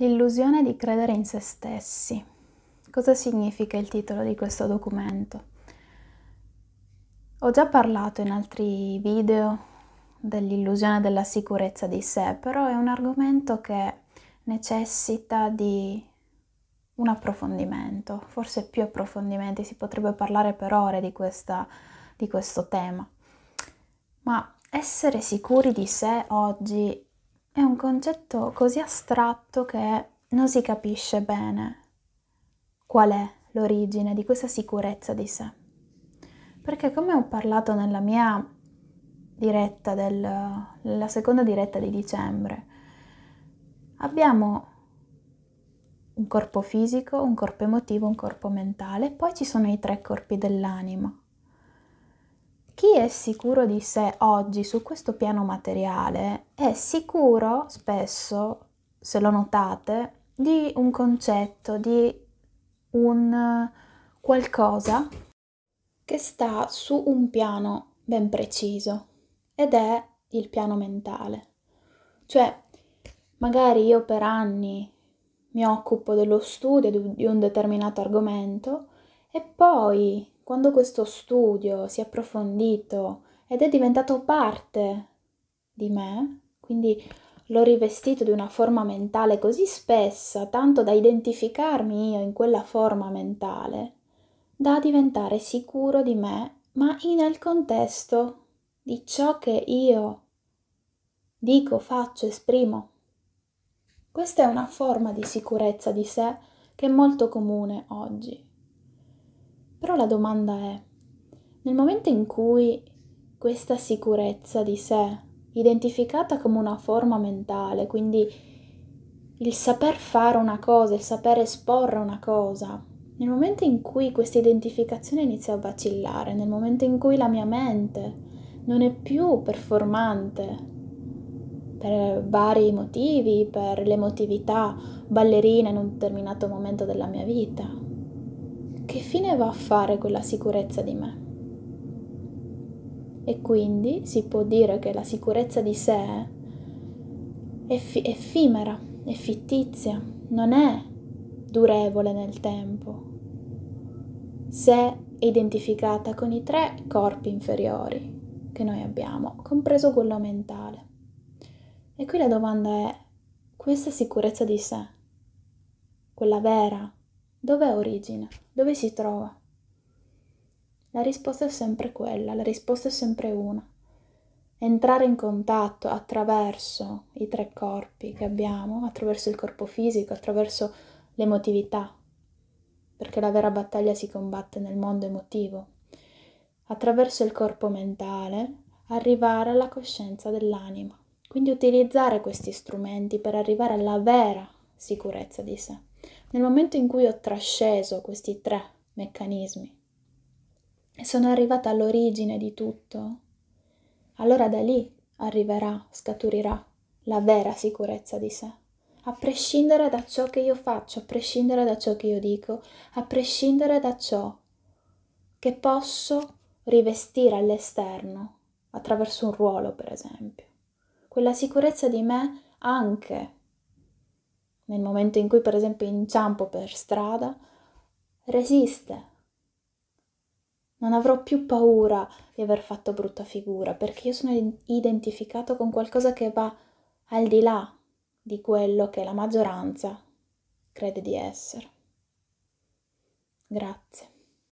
L'illusione di credere in se stessi. Cosa significa il titolo di questo documento? Ho già parlato in altri video dell'illusione della sicurezza di sé, però è un argomento che necessita di un approfondimento, forse più approfondimenti, si potrebbe parlare per ore di, questa, di questo tema. Ma essere sicuri di sé oggi è un concetto così astratto che non si capisce bene qual è l'origine di questa sicurezza di sé. Perché come ho parlato nella mia diretta, del, seconda diretta di dicembre, abbiamo un corpo fisico, un corpo emotivo, un corpo mentale, poi ci sono i tre corpi dell'anima. Chi è sicuro di sé oggi su questo piano materiale è sicuro spesso, se lo notate, di un concetto, di un eh, qualcosa che sta su un piano ben preciso ed è il piano mentale. Cioè, magari io per anni mi occupo dello studio di un determinato argomento e poi quando questo studio si è approfondito ed è diventato parte di me, quindi l'ho rivestito di una forma mentale così spessa, tanto da identificarmi io in quella forma mentale, da diventare sicuro di me, ma nel contesto di ciò che io dico, faccio, esprimo. Questa è una forma di sicurezza di sé che è molto comune oggi. Però la domanda è, nel momento in cui questa sicurezza di sé, identificata come una forma mentale, quindi il saper fare una cosa, il saper esporre una cosa, nel momento in cui questa identificazione inizia a vacillare, nel momento in cui la mia mente non è più performante per vari motivi, per l'emotività ballerina in un determinato momento della mia vita, che fine va a fare quella sicurezza di me? E quindi si può dire che la sicurezza di sé è fi- effimera, è fittizia, non è durevole nel tempo. Se è identificata con i tre corpi inferiori che noi abbiamo, compreso quello mentale. E qui la domanda è, questa sicurezza di sé, quella vera, Dov'è origine? Dove si trova? La risposta è sempre quella, la risposta è sempre una. Entrare in contatto attraverso i tre corpi che abbiamo, attraverso il corpo fisico, attraverso l'emotività, perché la vera battaglia si combatte nel mondo emotivo, attraverso il corpo mentale, arrivare alla coscienza dell'anima. Quindi utilizzare questi strumenti per arrivare alla vera sicurezza di sé. Nel momento in cui ho trasceso questi tre meccanismi e sono arrivata all'origine di tutto, allora da lì arriverà, scaturirà la vera sicurezza di sé, a prescindere da ciò che io faccio, a prescindere da ciò che io dico, a prescindere da ciò che posso rivestire all'esterno attraverso un ruolo, per esempio. Quella sicurezza di me anche nel momento in cui per esempio inciampo per strada, resiste. Non avrò più paura di aver fatto brutta figura perché io sono identificato con qualcosa che va al di là di quello che la maggioranza crede di essere. Grazie.